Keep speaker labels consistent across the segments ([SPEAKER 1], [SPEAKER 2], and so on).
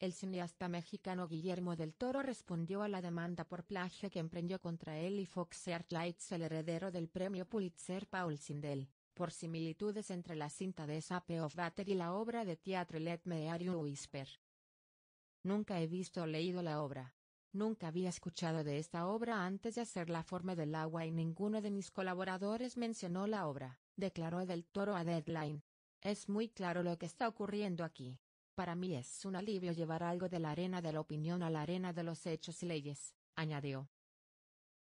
[SPEAKER 1] El cineasta mexicano Guillermo del Toro respondió a la demanda por plagio que emprendió contra él y Fox Lights el heredero del premio Pulitzer Paul Sindel, por similitudes entre la cinta de Sape of Butter y la obra de teatro Let Me Are You Whisper. Nunca he visto o leído la obra. Nunca había escuchado de esta obra antes de hacer la forma del agua y ninguno de mis colaboradores mencionó la obra, declaró del Toro a Deadline. Es muy claro lo que está ocurriendo aquí. Para mí es un alivio llevar algo de la arena de la opinión a la arena de los hechos y leyes, añadió.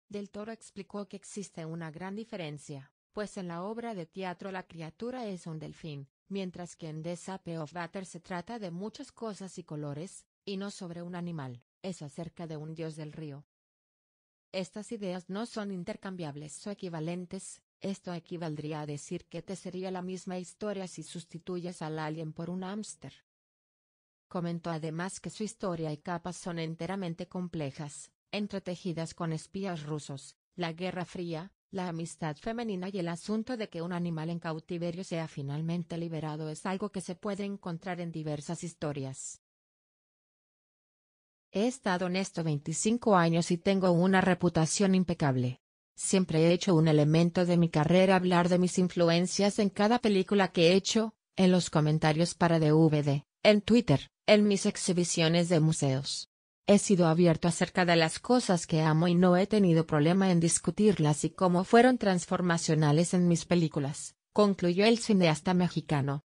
[SPEAKER 1] Del Toro explicó que existe una gran diferencia, pues en la obra de teatro la criatura es un delfín, mientras que en The Sape of Water se trata de muchas cosas y colores, y no sobre un animal, es acerca de un dios del río. Estas ideas no son intercambiables o equivalentes, esto equivaldría a decir que te sería la misma historia si sustituyes al alien por un ámster. Comentó además que su historia y capas son enteramente complejas, entretejidas con espías rusos, la Guerra Fría, la amistad femenina y el asunto de que un animal en cautiverio sea finalmente liberado es algo que se puede encontrar en diversas historias. He estado en esto 25 años y tengo una reputación impecable. Siempre he hecho un elemento de mi carrera hablar de mis influencias en cada película que he hecho, en los comentarios para DVD, en Twitter, en mis exhibiciones de museos. He sido abierto acerca de las cosas que amo y no he tenido problema en discutirlas y cómo fueron transformacionales en mis películas, concluyó el cineasta mexicano.